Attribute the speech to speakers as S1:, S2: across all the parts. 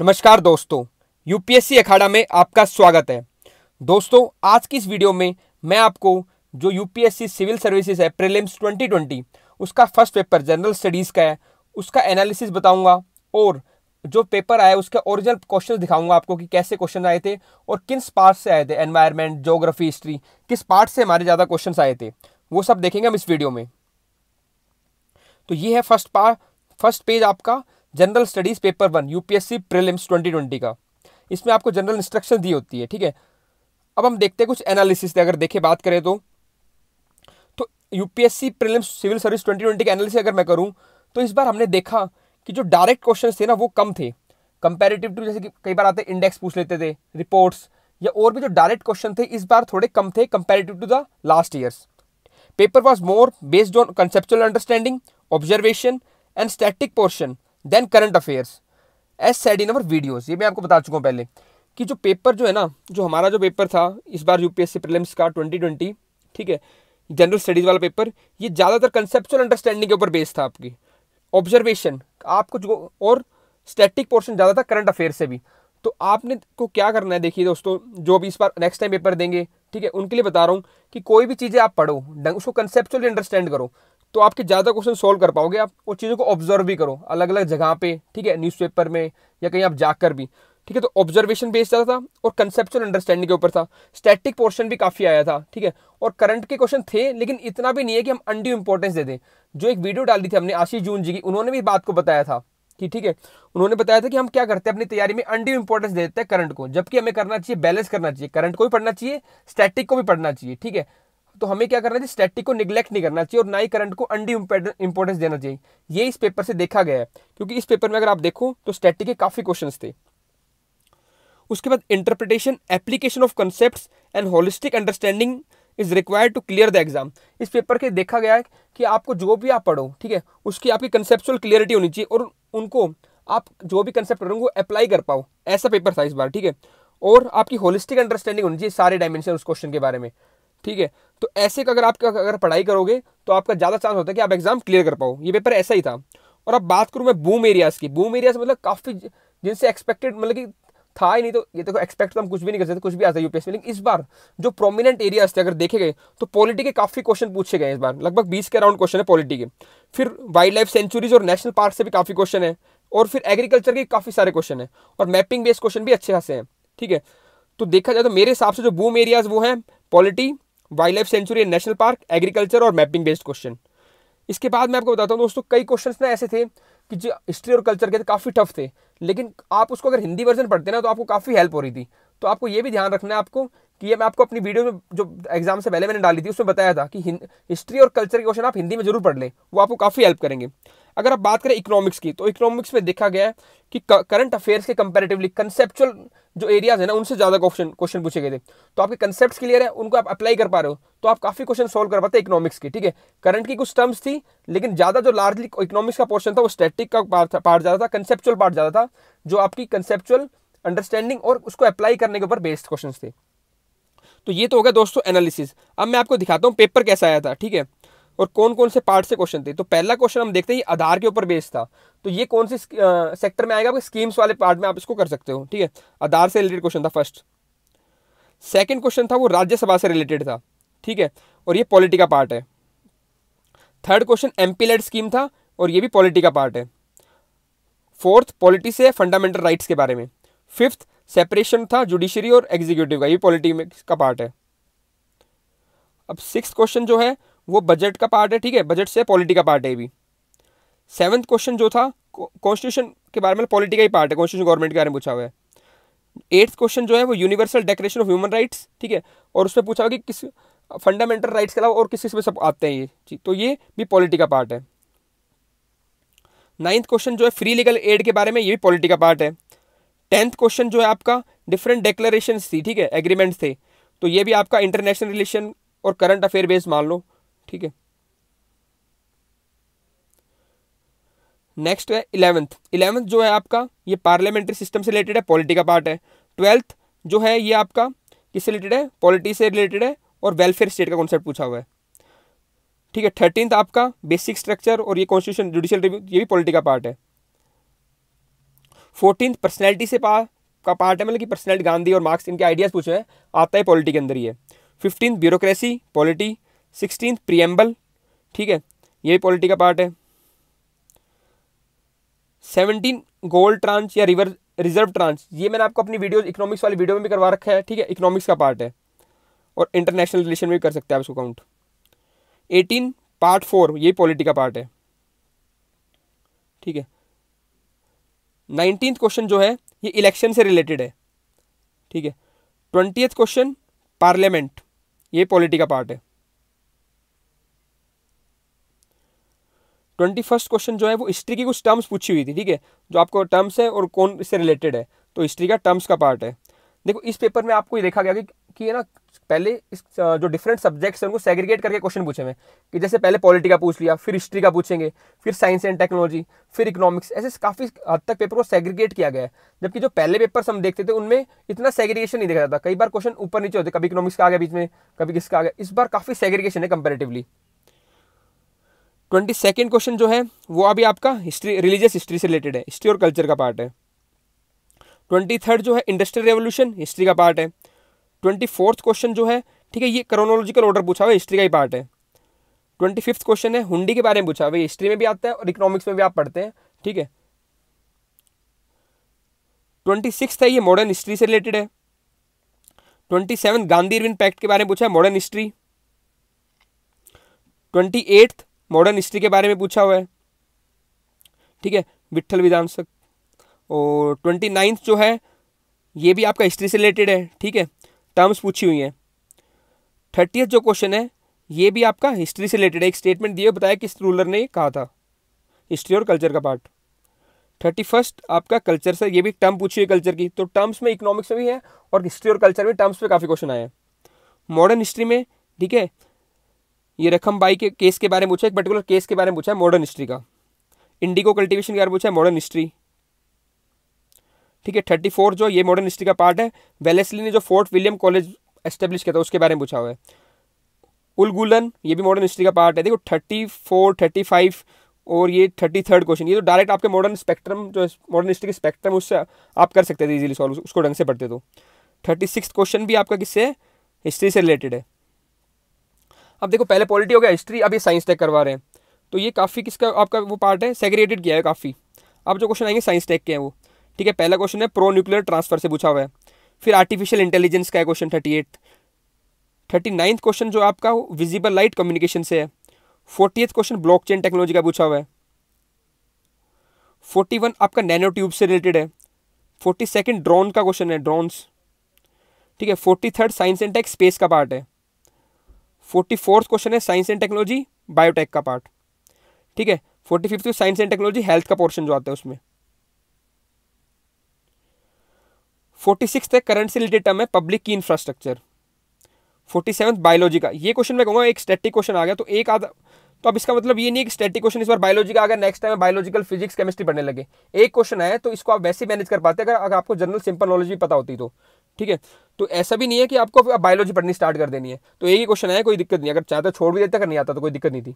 S1: नमस्कार दोस्तों यूपीएससी अखाड़ा में आपका स्वागत है दोस्तों आज की इस वीडियो में मैं आपको जो यूपीएससी सिविल सर्विसेज है प्रीलिम्स 2020 उसका फर्स्ट पेपर जनरल स्टडीज़ का है उसका एनालिसिस बताऊंगा और जो पेपर आया उसके ओरिजिनल क्वेश्चन दिखाऊंगा आपको कि कैसे क्वेश्चन आए थे और किस पार्ट से आए थे एनवायरमेंट जोग्राफी हिस्ट्री किस पार्ट से हमारे ज़्यादा क्वेश्चन आए थे वो सब देखेंगे हम इस वीडियो में तो ये है फर्स्ट पार्ट फर्स्ट पेज आपका general studies paper one UPSC prelims 2020 का इसमें आपको जनरल इंस्ट्रक्शन दी होती है ठीक है अब हम देखते हैं कुछ एनालिसिस अगर देखे बात करें तो तो यूपीएससी प्रीलिम्स सिविल सर्विस 2020 का एनालिसिस अगर मैं करूँ तो इस बार हमने देखा कि जो डायरेक्ट क्वेश्चन थे ना वो कम थे कंपेरेटिव टू जैसे कि कई बार आते इंडेक्स पूछ लेते थे रिपोर्ट्स या और भी जो डायरेक्ट क्वेश्चन थे इस बार थोड़े कम थे comparative to the last years paper was more based on conceptual understanding observation and static portion than current affairs as said in our videos ये मैं आपको बता चुका हूँ पहले कि जो पेपर जो है ना जो हमारा जो पेपर था इस बार यूपीएससी प्रीलिम्स का 2020 ठीक है जनरल स्टडीज़ वाला पेपर ये ज़्यादातर कंसेप्चुअल अंडरस्टैंडिंग के ऊपर बेस्ड था आपकी ऑब्जर्वेशन आपको जो और स्टैटिक पोर्शन ज़्यादा था करंट अफेयर से भी तो आपने को क्या करना है देखिए दोस्तों जो भी इस बार नेक्स्ट टाइम पेपर देंगे ठीक है उनके लिए बता रहा हूँ कि कोई भी चीज़ें आप पढ़ो उसको कंसेप्चुअली अंडरस्टैंड करो तो आपके ज़्यादा क्वेश्चन सोल्व कर पाओगे आप उन चीज़ों को ऑब्जर्व भी करो अलग अलग जगह पे ठीक है न्यूज़पेपर में या कहीं आप जाकर भी ठीक है तो ऑब्जर्वेशन बेस्ड ज़्यादा था और कंसेप्चुअल अंडरस्टैंडिंग के ऊपर था स्टैटिक पोर्शन भी काफ़ी आया था ठीक है और करंट के क्वेश्चन थे लेकिन इतना भी नहीं है कि हम अंडियो इंपॉर्टेंस दे दें जो एक वीडियो डाली थी हमने आशीष जून जी की उन्होंने भी बात को बताया था कि ठीक है उन्होंने बताया था कि हम क्या करते हैं अपनी तैयारी में अंडियो इंपॉर्टेंस दे देते हैं करंट को जबकि हमें करना चाहिए बैलेंस करना चाहिए करंट को भी पढ़ना चाहिए स्टैटिक को भी पढ़ना चाहिए ठीक है तो हमें क्या करना चाहिए स्टैटिक को निग्लेक्ट नहीं करना चाहिए और ना ही करंट को अंडी इंपॉर्टेंस देना चाहिए ये इस पेपर से देखा गया है क्योंकि इस पेपर में अगर आप देखो तो स्टैटिक के काफ़ी क्वेश्चन थे उसके बाद interpretation application of concept and holistic understanding is required to clear the exam इस पेपर के देखा गया है कि आपको जो भी आप पढ़ो ठीक है उसकी आपकी कंसेप्चुअल क्लियरिटी होनी चाहिए और उनको आप जो भी कंसेप्ट पढ़ो वो अप्लाई कर पाओ ऐसा पेपर था इस बार ठीक है और आपकी होलिस्टिक अंडरस्टैंडिंग होनी चाहिए सारे डायमेंशन उस क्वेश्चन के बारे में ठीक है तो ऐसे अगर आप अगर पढ़ाई करोगे तो आपका ज़्यादा चांस होता है कि आप एग्ज़ाम क्लियर कर पाओ ये पेपर ऐसा ही था और अब बात करूँ मैं बूम एरियाज़ की बूम एरियाज़ मतलब काफ़ी जिनसे एक्सपेक्टेड मतलब कि था ही नहीं तो ये देखो एक्सपेक्ट तो हम कुछ भी नहीं कर सकते कुछ भी आता है में लेकिन इस बार जो प्रोमिनेंट एरियाज थे अगर देखे गए तो पॉलिटी के काफ़ी क्वेश्चन पूछे गए इस बार लगभग बीस के अराउंड क्वेश्चन है पॉलिटी के फिर वाइल्ड लाइफ सेंचुरीज और नेशनल पार्क से भी काफ़ी क्वेश्चन है और फिर एग्रीकल्चर के काफ़ी सारे क्वेश्चन है और मैपिंग बेस्ड क्वेश्चन भी अच्छे खासे हैं ठीक है तो देखा जाए तो मेरे हिसाब से जो बूम एरियाज वो हैं polity wildlife sanctuary and national park agriculture और मैपिंग बेस्ड क्वेश्चन इसके बाद मैं आपको बताता हूँ दोस्तों कई क्वेश्चन ना ऐसे थे कि जो हिस्ट्री और कल्चर के थे काफ़ी टफ थे लेकिन आप उसको अगर हिंदी वर्जन पढ़ते ना तो आपको काफ़ी हेल्प हो रही थी तो आपको ये भी ध्यान रखना है आपको कि ये मैं आपको अपनी वीडियो में जो एग्जाम से पहले मैंने डाली थी उसमें बताया था कि हिस्ट्री और कल्चर के क्वेश्चन आप हिंदी में जरूर पढ़ लें वो आपको काफ़ी हेल्प करेंगे अगर आप बात करें इकोनॉमिक्स की तो इकोनॉमिक्स में देखा गया है कि करंट अफेयर्स के कंपेरेटिवली कंसेप्चुअल जो एरियाज है ना उनसे ज़्यादा क्वेश्चन क्वेश्चन पूछे गए थे तो आपके कंसेप्ट क्लियर है उनको आप अप्लाई कर पा रहे हो तो आप काफ़ी क्वेश्चन सॉल्व कर पाते इकोनॉमिक्स की ठीक है करंट की कुछ टर्म्स थी लेकिन ज़्यादा जो लार्जली इकोनॉमिक्स का पोर्शन था वो स्टैटिक का पार्ट पार्ट ज़्यादा था कंसेप्चुअल पार्ट ज़्यादा था जो आपकी कंसेप्चुअल अंडरस्टैंडिंग और उसको अप्लाई करने के ऊपर बेस्ड क्वेश्चन थे तो ये तो हो गया दोस्तों एनालिसिस अब मैं आपको दिखाता हूँ पेपर कैसा आया था ठीक है और कौन कौन से पार्ट से क्वेश्चन थे तो पहला क्वेश्चन हम देखते हैं ये आधार के ऊपर बेस्ड था तो ये कौन से सेक्टर में आएगा स्कीम्स वाले पार्ट में आप इसको कर सकते हो ठीक है आधार से रिलेटेड क्वेश्चन था फर्स्ट सेकेंड क्वेश्चन था वो राज्यसभा से रिलेटेड था ठीक है और ये पॉलिटी का पार्ट है थर्ड क्वेश्चन एम पीलेट स्कीम था और ये भी पॉलिटी का पार्ट है फोर्थ पॉलिटी से फंडामेंटल राइट्स के बारे में फिफ्थ सेपरेशन था जुडिशरी और एग्जीक्यूटिव का ये पॉलिटी का पार्ट है अब सिक्स क्वेश्चन जो है वो बजट का पार्ट है ठीक है बजट से पॉलिटी का पार्ट है भी सेवन्थ क्वेश्चन जो था कॉन्स्टिट्यूशन के बारे में पॉलिटी का ही पार्ट है कॉन्स्टिट्यूशन गवर्नमेंट के बारे में पूछा हुआ है एट्थ क्वेश्चन जो है वो universal decoration of human rights ठीक है और उसमें पूछा हुआ कि किस फंडामेंटल राइट्स के अलावा और किस किस में सब आते हैं ये तो ये भी पॉलिटी का पार्ट है नाइन्थ क्वेश्चन जो है फ्री लीगल एड के बारे में ये भी पॉलिटी का पार्ट है टेंथ क्वेश्चन जो है आपका डिफरेंट डेक्लेरेशन थी ठीक है एग्रीमेंट्स थे तो ये भी आपका इंटरनेशनल रिलेशन और करंट अफेयर बेस्ड मान लो ठीक है नेक्स्ट है इलेवेंथ इलेवेंथ जो है आपका ये पार्लियामेंट्री सिस्टम से रिलेटेड है पॉलिटी का पार्ट है ट्वेल्थ जो है ये आपका किससे रिलेटेड है पॉलिटी से रिलेटेड है और वेलफेयर स्टेट का कॉन्सेप्ट पूछा हुआ है ठीक है थर्टींथ आपका बेसिक स्ट्रक्चर और ये कॉन्स्टिट्यूशन जुडिशियल रिव्यू ये भी पॉलिटी का पार्ट है फोर्टीन पर्सनैलिटी से पा का पार्ट है मतलब कि पर्सनैलिटी गांधी और मार्क्स इनके आइडियाज़ पूछे हैं आता है पॉलिटी के अंदर ही है fifteen bureaucracy polity sixteen preamble ठीक है ये भी पॉलिटी का पार्ट है सेवनटीन गोल्ड ट्रांच या रिवर रिजर्व ट्रांच ये मैंने आपको अपनी वीडियो इकोनॉमिक्स वाली वीडियो में भी करवा रखा है ठीक है इकोनॉमिक्स का पार्ट है और इंटरनेशनल रिलेशन में भी कर सकते हैं आप इसको काउंट एटीन पार्ट फोर ये पॉलिटी का पार्ट है ठीक है नाइनटीन क्वेश्चन जो है ये इलेक्शन से रिलेटेड है ठीक है ट्वेंटी क्वेश्चन पार्लियामेंट ये पॉलिटी का पार्ट है ट्वेंटी फर्स्ट क्वेश्चन जो है वो हिस्ट्री की कुछ टर्म्स पूछी हुई थी ठीक है जो आपको टर्म्स है और कौन इससे रिलेटेड है तो हिस्ट्री का टर्म्स का पार्ट है देखो इस पेपर में आपको ये देखा गया कि कि है ना पहले इस जो डिफरेंट सब्जेक्ट्स हैं उनको सेग्रीगेट करके क्वेश्चन पूछे हुए कि जैसे पहले पॉलिटी का पूछ लिया फिर हिस्ट्री का पूछेंगे फिर साइंस एंड टेक्नोलॉजी फिर इकोनॉमिक्स ऐसे काफ़ी हद तक पेपर को सेग्रीगेट किया गया है जबकि जो पहले पेपर्स हम देखते थे उनमें इतना सेग्रीगेशन नहीं देखा जाता कई बार क्वेश्चन ऊपर नीचे होते कभी इकोनॉमिक्स का आ गया बीच में कभी किसका आ गया इस बार काफ़ी सेग्रीगेशन है कंपेरेटिवली ट्वेंटी सेकेंड क्वेश्चन जो है वो अभी आपका हिस्ट्री रिलीजियस हिस्ट्री से रिलेटेड है हिस्ट्री और कल्चर का पार्ट है ट्वेंटी थर्ड जो है इंडस्ट्रियल रेवोल्यूशन हिस्ट्री का पार्ट है ट्वेंटी फोर्थ क्वेश्चन जो है ठीक है ये क्रोनोलॉजिकल ऑर्डर पूछा हुआ हिस्ट्री का ही पार्ट है ट्वेंटी फिफ्थ क्वेश्चन है हुंडी के बारे में पूछा हुआ है हिस्ट्री में भी आता है और इकोनॉमिक्स में भी आप पढ़ते हैं ठीक है ट्वेंटी सिक्स है ये मॉडर्न हिस्ट्री से रिलेटेड है twenty seven Gandhi Irwin pact के बारे में पूछा है modern history twenty eighth modern history के बारे में पूछा हुआ है ठीक है विट्ठल विधानसक और ट्वेंटी नाइन्थ जो है ये भी आपका हिस्ट्री से रिलेटेड है ठीक है टर्म्स पूछी हुई हैं थर्टियथ जो क्वेश्चन है ये भी आपका हिस्ट्री से रिलेटेड है एक स्टेटमेंट दिए बताया किस रूलर ने कहा था हिस्ट्री और कल्चर का पार्ट थर्टी फर्स्ट आपका कल्चर से ये भी टर्म पूछी हुई कल्चर की तो टर्म्स में इकोनॉमिक्स में भी है और हिस्ट्री और कल्चर में टर्म्स पे काफ़ी क्वेश्चन आए हैं मॉडर्न हिस्ट्री में ठीक है ये रकम बाई के केस के बारे में पूछा एक पर्टिकुलर केस के बारे में पूछा है मॉडर्न हिस्ट्री का इंडिगो कल्टीवेशन के बारे में पूछा है मॉडर्न हिस्ट्री ठीक है थर्टी फोर जो ये मॉडर्न हिस्ट्री का पार्ट है वेलेसली ने जो फोर्ट विलियम कॉलेज एस्टेब्लिश किया था उसके बारे में पूछा हुआ है उलगुलन ये भी मॉडर्न हिस्ट्री का पार्ट है देखो थर्टी फोर थर्टी फाइव और ये थर्टी थर्ड क्वेश्चन ये तो डायरेक्ट आपके मॉडर्न स्पेक्ट्रम जो मॉडर्न हिस्ट्री के स्पेक्ट्रम उससे आप कर सकते थे इजीली सॉल्व उसको ढंग से पढ़ते तो थर्टी सिक्स क्वेश्चन भी आपका किससे हिस्ट्री से रिलेटेड है अब देखो पहले पॉलिटी हो गया हिस्ट्री अब ये साइंस टेक करवा रहे हैं तो ये काफ़ी किसका आपका वो पार्ट है सेग्रेटेड किया है काफ़ी अब जो क्वेश्चन आएंगे साइंस टेक के हैं वो ठीक है पहला क्वेश्चन है प्रो न्यूक्लियर ट्रांसफर से पूछा हुआ है फिर आर्टिफिशियल इंटेलिजेंस का है question thirty eight thirty ninth question जो आपका विजिबल लाइट कम्युनिकेशन से है forty question blockchain technology का पूछा हुआ है फोर्टी वन आपका नैनो ट्यूब से रिलेटेड है फोर्टी सेकेंड ड्रोन का क्वेश्चन है ड्रोन्स ठीक है forty third science and tech space का पार्ट है फोर्टी फोर्थ क्वेश्चन है साइंस एंड टेक्नोलॉजी बायोटेक का पार्ट ठीक है forty fifth science and technology health का पोर्शन जो आता है उसमें फोर्टी सिक्स है करंट से रिलेटेड टर्म है public key infrastructure forty seven biology का ये क्वेश्चन मैं कहूँगा एक स्टैटिक क्वेश्चन आ गया तो एक आधा तो अब इसका मतलब ये नहीं कि स्टैटिक क्वेश्चन इस बार बायोलॉजी का अगर next time biological physics chemistry पढ़ने लगे एक क्वेश्चन आया तो इसको आप वैसे मैनेज कर पाते अगर अगर आपको जनरल सिंपल नॉलेज भी पता होती तो ठीक है तो ऐसा भी नहीं है कि आपको बायोलॉजी पढ़नी स्टार्ट कर देनी है तो एक ही क्वेश्चन आया कोई दिक्कत नहीं अगर चाहता तो छोड़ भी देता कर नहीं आता तो कोई दिक्कत नहीं थी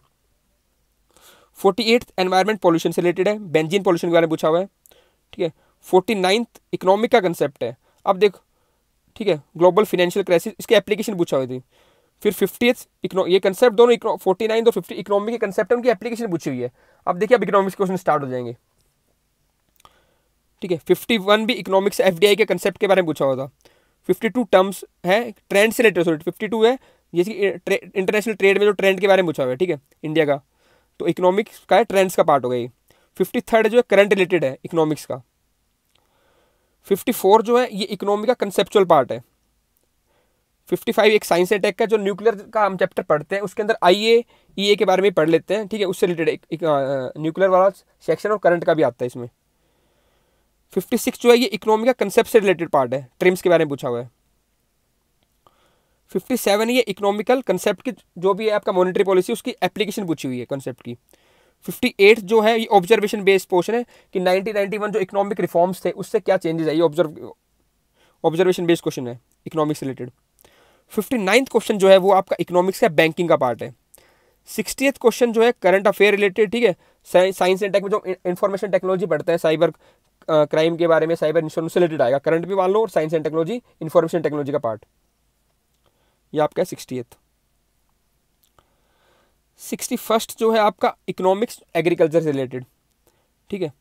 S1: फोर्टी एट एनवायरमेंट पॉल्यूशन से रिलेटेड है बेंजीन पॉल्यूशन के बारे में पूछा हुआ है ठीक है फोर्टी नाइन्थ इकोनॉमिक का कंसेप्ट है अब देखो ठीक है ग्लोबल फाइनेंशियल क्राइसिस इसके एप्लीकेशन पूछा हुई थी फिर फिफ्टीथ इकनो ये कंसेप्ट दोनों फोर्टी नाइन और फिफ्टी इकोनॉमिक के कंसेप्ट उनकी एप्लीकेशन पूछी हुई है अब देखिए अब इकोनॉमिक्स क्वेश्चन स्टार्ट हो जाएंगे ठीक है फिफ्टी वन भी इकोनॉमिक्स डी एफ के कंसेप्ट के बारे में पूछा हुआ था फिफ्टी टू टर्म्स है ट्रेंड से रिलेटेड सॉरी फिफ्टी टू है जैसे कि इंटरनेशनल ट्रेड में जो ट्रेंड के बारे में पूछा हुआ है ठीक है इंडिया का तो इकोनॉमिक्स का है ट्रेंड्स का पार्ट हो गया ये फिफ्टी थर्ड जो है करंट रिलेटेड है इकोनॉमिक्स का फिफ्टी फोर जो है ये इकोनॉमी का कंसेप्चुअल पार्ट है फिफ्टी फाइव एक साइंस अटैक का जो न्यूक्लियर का हम चैप्टर पढ़ते हैं उसके अंदर आई ए ई ए के बारे में पढ़ लेते हैं ठीक है उससे रिलेटेड न्यूक्लियर वाला सेक्शन और करंट का भी आता है इसमें फिफ्टी सिक्स जो है ये इकोनॉमी का कंसेप्ट से रिलेटेड पार्ट है ट्रिम्स के बारे में पूछा हुआ है फिफ्टी सेवन ये इकोनॉमिकल कंसेप्ट की जो भी है आपका मॉनिटरी पॉलिसी उसकी एप्लीकेशन पूछी हुई है कंसेप्ट की फिफ्टी एट जो है ये ऑब्जर्वेशन बेस्ड पोर्शन है कि नाइनटीन नाइनटी वन जो इकोनॉमिक रिफॉर्म्स थे उससे क्या चेंजेस आई ऑब्जर्व ऑब्जर्वेशन बेस्ड क्वेश्चन है economics related fifty ninth question जो है वो आपका इकोनॉमिक्स का बैंकिंग का पार्ट है सिक्सटीथ क्वेश्चन जो है करंट अफेयर रिलेटेड ठीक है साइंस एंड टेक में जो इंफॉर्मेशन टेक्नोलॉजी पढ़ते हैं साइबर क्राइम के बारे में साइबर इंश्योरेंस रिलेटेड आएगा करंट भी मान लो और science and technology information technology का पार्ट ये आपका है सिक्सटी सिक्सटी फर्स्ट जो है आपका इकोनॉमिक्स एग्रीकल्चर से रिलेटेड ठीक है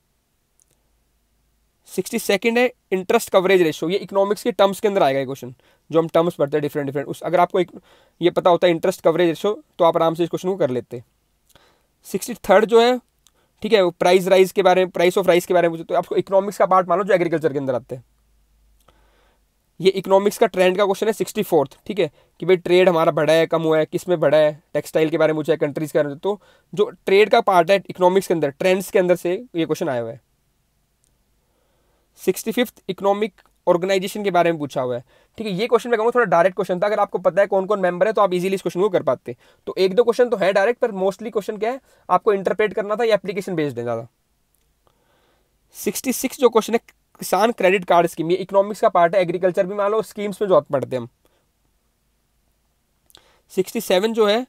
S1: सिक्सटी सेकेंड है इंटरेस्ट कवरेज रेशो ये इकोनॉमिक्स के टर्म्स के अंदर आएगा ये क्वेश्चन जो हम टर्म्स पढ़ते हैं डिफरेंट डिफरेंट उस अगर आपको एक ये पता होता है इंटरेस्ट कवरेज रेशो तो आप आराम से इस क्वेश्चन को कर लेते सिक्सटी थर्ड जो है ठीक है वो प्राइस राइज के बारे में प्राइस ऑफ राइस के बारे में तो आपको इकोनॉमिक्स का पार्ट मानो जो एग्रीकल्चर के अंदर आते हैं ये इकोनॉमिक्स का ट्रेंड का क्वेश्चन है सिक्सटी फोर्थ ठीक है कि भाई ट्रेड हमारा बढ़ा है कम हुआ है किस में बढ़ा है टेक्सटाइल के बारे में पूछा है कंट्रीज के बारे में तो जो ट्रेड का पार्ट है इकोनॉमिक्स के अंदर ट्रेंड्स के अंदर से ये क्वेश्चन आया हुआ है सिक्सटी फिफ्थ इकोनॉमिक ऑर्गेनाइजेशन के बारे में पूछा हुआ है ठीक है ये क्वेश्चन मैं कहूँगा थोड़ा डायरेक्ट क्वेश्चन था अगर आपको पता है कौन कौन मेंबर है तो आप इजीली इस क्वेश्चन को कर पाते तो एक दो क्वेश्चन तो है डायरेक्ट पर मोस्टली क्वेश्चन क्या है आपको इंटरप्रेट करना था या एप्लीकेशन भेज देना था सिक्सटी जो क्वेश्चन है किसान क्रेडिट कार्ड स्कीम ये इकोनॉमिक्स का पार्ट है एग्रीकल्चर भी मान लो स्कीम्स में जो पढ़ते हैं हम सिक्सटी जो है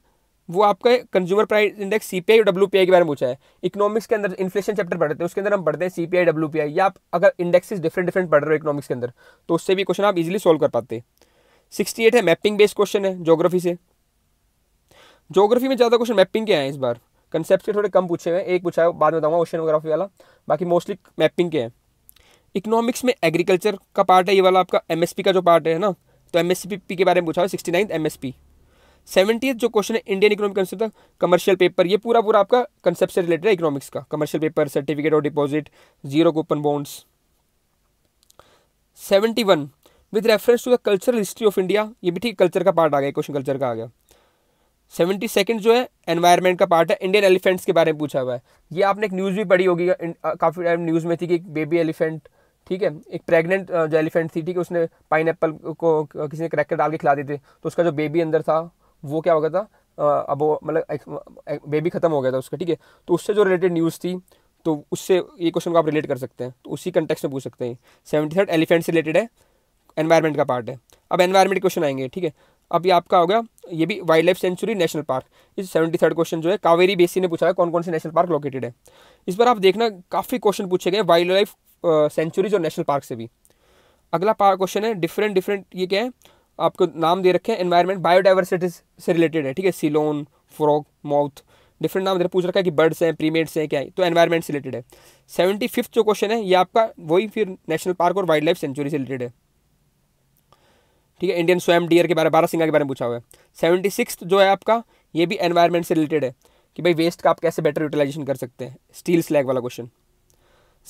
S1: वो आपका consumer price index C P I W P I के बारे में पूछा है इकोनॉमिक्स के अंदर इन्फ्लेशन चैप्टर पढ़ते हैं उसके अंदर हम पढ़ते हैं C P I W P I या आप अगर इंडेक्सेस डिफरेंट डिफरेंट पढ़ रहे हो इकोनॉमिक्स के अंदर तो उससे भी क्वेश्चन आप इजिली सॉल्व कर पाते सिक्सटी एट है मैपिंग बेस्ड क्वेश्चन है जोग्राफी से जोग्राफी में ज़्यादा क्वेश्चन मैपिंग के हैं इस बार कंसेप्ट के थोड़े कम पूछे हुए हैं एक पूछा है बाद में बताऊँगा ओशनोग्राफी वाला बाकी मोस्टली मैपिंग के हैं इकोनॉमिक्स में एग्रीकल्चर का पार्ट है ये वाला आपका पी का जो पार्ट है ना तो पी के बारे में पूछा है सिक्सटी नाइन्थ पी सेवेंटी जो क्वेश्चन है इंडियन इकोनॉमिक कंसेप्ट का कमर्शियल पेपर ये पूरा पूरा आपका कंसेप्ट से रिलेटेड है इकोनॉमिक्स का कमर्शियल पेपर सर्टिफिकेट और deposit zero coupon bonds seventy one with reference to the cultural history of India ये भी ठीक कल्चर का पार्ट आ गया क्वेश्चन कल्चर का आ गया सेवेंटी सेकेंड जो है एनवायरमेंट का पार्ट है इंडियन एलिफेंट्स के बारे में पूछा हुआ है ये आपने एक न्यूज़ भी पढ़ी होगी काफ़ी टाइम न्यूज़ में थी कि एक बेबी एलिफेंट ठीक है एक प्रेग्नेंट जो एलिफेंट थी ठीक है उसने पाइन को किसी ने क्रैकर डाल के खिला दिए थे तो उसका जो बेबी अंदर था वो क्या हो गया था अब वो मतलब बेबी ख़त्म हो गया था उसका ठीक है तो उससे जो रिलेटेड न्यूज़ थी तो उससे ये क्वेश्चन को आप रिलेट कर सकते हैं तो उसी कंटेक्स में पूछ सकते हैं सेवेंटी थर्ड एलिफेंट से रिलेटेड है एनवायरमेंट का पार्ट है अब एनवायरमेंट क्वेश्चन आएंगे ठीक है अब ये आपका हो गया ये भी wildlife sanctuary national park इस सेवेंटी थर्ड क्वेश्चन जो है कावेरी बेसी ने पूछा है कौन कौन से नेशनल पार्क लोकेटेड है इस पर आप देखना काफ़ी क्वेश्चन पूछे गए वाइल्ड लाइफ सेंचुरीज और नेशनल पार्क से भी अगला क्वेश्चन है डिफरेंट डिफरेंट ये क्या है आपको नाम दे रखे हैं इन्वायरमेंट बायोडाइवर्सिटी से रिलेटेड है ठीक है सिलोन फ्रॉग माउथ डिफरेंट नाम दे पूछ रखा है कि बर्ड्स हैं प्रीमेट्स हैं क्या है तो एनवायरमेंट से रिलेटेड है सेवेंटी फिफ्थ जो क्वेश्चन है ये आपका वही फिर नेशनल पार्क और वाइल्ड लाइफ सेंचुरी से रिलेटेड है ठीक है इंडियन स्वयं डियर के बारे में बारह सिंगा के बारे में पूछा हुआ है सेवेंटी सिक्स जो है आपका ये भी एनवायरमेंट से रिलेटेड है कि भाई वेस्ट का आप कैसे बेटर यूटिलाइजेशन कर सकते हैं स्टील स्लैग वाला question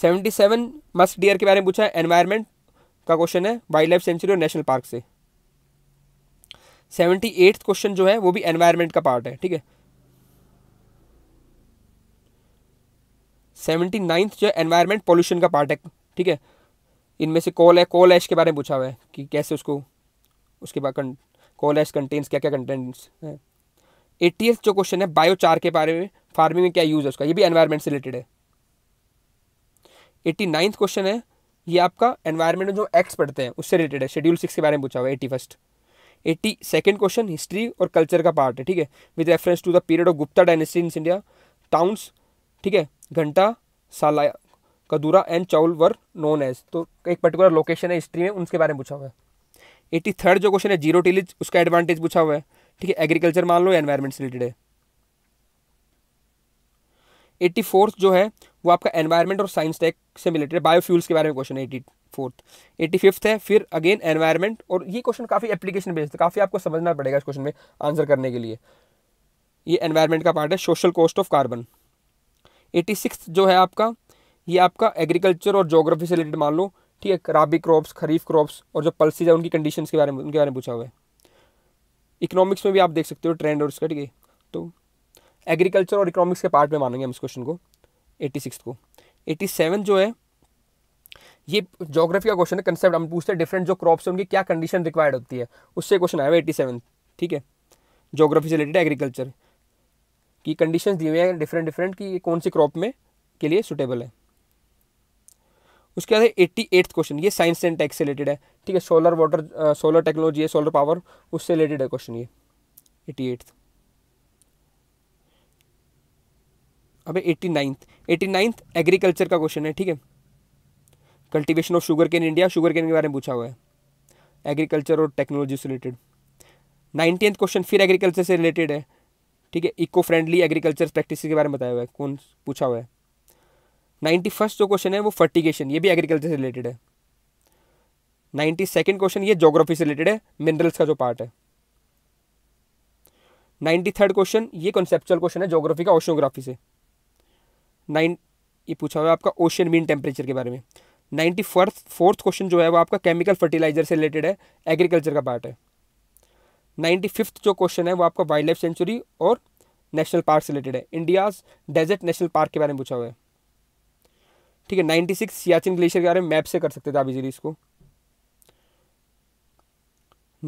S1: seventy seven musk deer के बारे में पूछा है एनवायरमेंट का क्वेश्चन है वाइल्ड लाइफ सेंचुरी और नेशनल पार्क से सेवेंटी एट्थ क्वेश्चन जो है वो भी एनवायरमेंट का पार्ट है ठीक है सेवेंटी नाइन्थ जो है एनवायरमेंट पॉल्यूशन का पार्ट है ठीक है इनमें से कोल है कोल ऐश के बारे में पूछा हुआ है कि कैसे उसको उसके बाद कोल ऐश कंटेन्स क्या क्या कंटेंट्स है एट्टी जो क्वेश्चन है बायोचार के बारे में फार्मिंग में क्या यूज़ है उसका ये भी एनवायरमेंट से रिलेटेड है एट्टी नाइन्थ क्वेश्चन है ये आपका एनवायरमेंट में जो एक्स पढ़ते हैं उससे रिलेटेड है शेड्यूल सिक्स के बारे में पूछा हुआ है eighty first eighty second question history और कल्चर का पार्ट है ठीक है with reference to the period of Gupta dynasty in India towns ठीक है Ghantasala Kadura and Chaul were known as तो एक पर्टिकुलर लोकेशन है हिस्ट्री में उनके बारे में पूछा हुआ है एट्टी थर्ड जो क्वेश्चन है जीरो टिलेज उसका एडवांटेज पूछा हुआ है ठीक है एग्रीकल्चर मान लो एनवायरमेंट से रिलेटेड है एट्टी फोर्थ जो है वो आपका एनवायरमेंट और साइंस टेक से रिलेटेड बायोफ्यूल्स के बारे में क्वेश्चन है एटी फोर्थ एट्टी फिफ्थ है फिर अगेन एनवायरमेंट और ये क्वेश्चन काफ़ी एप्लीकेशन बेस्ड है काफ़ी आपको समझना पड़ेगा इस क्वेश्चन में आंसर करने के लिए ये एनवायरमेंट का पार्ट है social cost of carbon eighty six जो है आपका ये आपका एग्रीकल्चर और जोग्राफी से रिलेटेड मान लो ठीक है राबी क्रॉप्स खरीफ क्रॉप्स और जो पल्सीज है उनकी कंडीशन के बारे में उनके बारे में पूछा हुआ है इकोनॉमिक्स में भी आप देख सकते हो ट्रेंड और उसका ठीक है तो एग्रीकल्चर और इकोनॉमिक्स के पार्ट में मानेंगे हम इस क्वेश्चन को एट्टी सिक्स को एट्टी सेवन जो है ये जोग्राफी का क्वेश्चन है कंसेप्ट हम पूछते हैं डिफरेंट जो क्रॉप्स हैं उनकी क्या कंडीशन रिक्वायर्ड होती है उससे क्वेश्चन आया हुआ एट्टी सेवन ठीक है जोग्राफी से रिलेटेड एग्रीकल्चर की कंडीशन दिए हुए हैं डिफरेंट डिफरेंट कि कौन सी क्रॉप में के लिए सुटेबल है उसके बाद एट्टी एट्थ क्वेश्चन ये साइंस एंड टेक से रिलेटेड है ठीक है सोलर वाटर सोलर टेक्नोलॉजी है सोलर पावर उससे रिलेटेड है क्वेश्चन ये एट्टी एट्थ अबे eighty ninth eighty ninth agriculture का क्वेश्चन है ठीक है cultivation of sugar cane India sugar cane के बारे में पूछा हुआ है एग्रीकल्चर और टेक्नोलॉजी से रिलेटेड नाइनटीन क्वेश्चन फिर एग्रीकल्चर से रिलेटेड है ठीक है इको फ्रेंडली एग्रीकल्चर प्रैक्टिस के बारे में बताया हुआ है कौन पूछा हुआ है नाइन्टी फर्स्ट जो क्वेश्चन है वो फर्टिगेशन ये भी एग्रीकल्चर से रिलेटेड है नाइन्टी सेकेंड क्वेश्चन ये जोग्राफी से रिलेटेड है मिनरल्स का जो पार्ट है नाइन्टी थर्ड क्वेश्चन ये कॉन्सेप्चुअल क्वेश्चन है जोग्राफी का ओशोग्राफी से नाइन ये पूछा हुआ है आपका ओशियन मीन टेम्परेचर के बारे में नाइन्टी फोर्थ फोर्थ क्वेश्चन जो है वो आपका केमिकल फर्टिलाइजर से रिलेटेड है एग्रीकल्चर का पार्ट है नाइन्टी फिफ्थ जो क्वेश्चन है वो आपका वाइल्ड लाइफ सेंचुरी और नेशनल पार्क से रिलेटेड है इंडियाज डेजर्ट नेशनल पार्क के बारे में पूछा हुआ है ठीक है नाइन्टी सिक्स सियाचिन ग्लेशियर के बारे में मैप से कर सकते थे आप इजीली इसको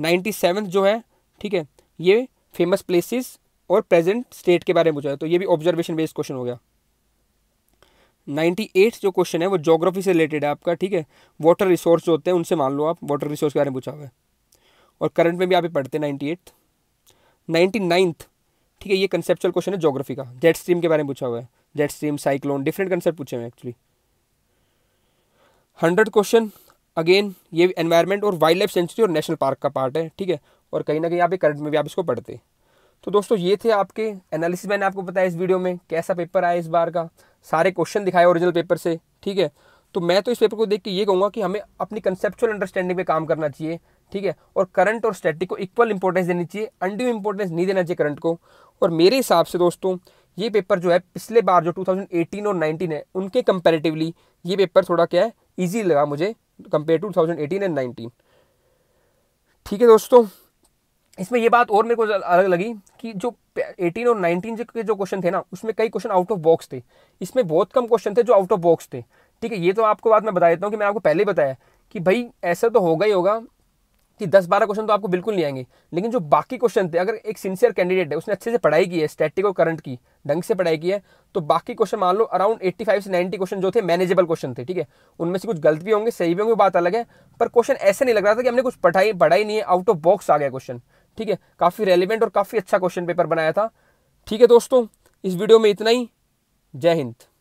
S1: नाइन्टी सेवन जो है ठीक है ये फेमस प्लेसेस और प्रेजेंट स्टेट के बारे में पूछा है तो ये भी ऑब्जर्वेशन बेस्ड क्वेश्चन हो गया नाइन्टी एट जो क्वेश्चन है वो जोग्राफी से रिलेटेड है आपका ठीक है वाटर रिसोर्स जो होते हैं उनसे मान लो आप वाटर रिसोर्स के बारे में पूछा हुआ है और करंट में भी आप ही पढ़ते हैं नाइन्टी एट नाइन्टी नाइन्थ ठीक है ये कंसेप्चुअल क्वेश्चन है जोग्राफी का जेट स्ट्रीम के बारे में पूछा हुआ है jet stream cyclone different concept पूछे हुए एक्चुअली हंड्रेड क्वेश्चन अगेन ये एनवायरमेंट और वाइल्ड लाइफ सेंचुरी और नेशनल पार्क का पार्ट है ठीक है और कहीं ना कहीं आप करंट में भी आप इसको पढ़ते हैं तो दोस्तों ये थे आपके एनालिसिस मैंने आपको बताया इस वीडियो में कैसा पेपर आया इस बार का सारे क्वेश्चन दिखाए ओरिजिनल पेपर से ठीक है तो मैं तो इस पेपर को देख के ये कहूँगा कि हमें अपनी कंसेप्चुअल अंडरस्टैंडिंग पे काम करना चाहिए ठीक है और करंट और स्टैटिक को इक्वल इंपॉर्टेंस देनी चाहिए अंडू इंपॉर्टेंस नहीं देना चाहिए करंट को और मेरे हिसाब से दोस्तों ये पेपर जो है पिछले बार जो 2018 और 19 है उनके कंपेरेटिवली ये पेपर थोड़ा क्या है ईजी लगा मुझे कंपेयर टू 2018 एंड 19 ठीक है दोस्तों इसमें ये बात और मेरे को अलग लगी कि जो 18 और 19 के जो क्वेश्चन थे ना उसमें कई क्वेश्चन आउट ऑफ बॉक्स थे इसमें बहुत कम क्वेश्चन थे जो आउट ऑफ बॉक्स थे ठीक है ये तो आपको बात मैं बता देता हूँ कि मैं आपको पहले ही बताया कि भाई ऐसा तो होगा ही होगा कि 10-12 क्वेश्चन तो आपको बिल्कुल नहीं आएंगे लेकिन जो बाकी क्वेश्चन थे अगर एक सिंसियर कैंडिडेट है उसने अच्छे से पढ़ाई की है स्टैटिक और करंट की ढंग से पढ़ाई की है तो बाकी क्वेश्चन मान लो अराउंड 85 से 90 क्वेश्चन जो थे मैनेजेबल क्वेश्चन थे ठीक है उनमें से कुछ गलत भी होंगे सही भी होंगे बात अलग है पर क्वेश्चन ऐसा नहीं लग रहा था कि हमने कुछ पढ़ाई पढ़ाई नहीं है आउट ऑफ बॉक्स आ गया क्वेश्चन ठीक है काफ़ी रेलिवेंट और काफ़ी अच्छा क्वेश्चन पेपर बनाया था ठीक है दोस्तों इस वीडियो में इतना ही जय हिंद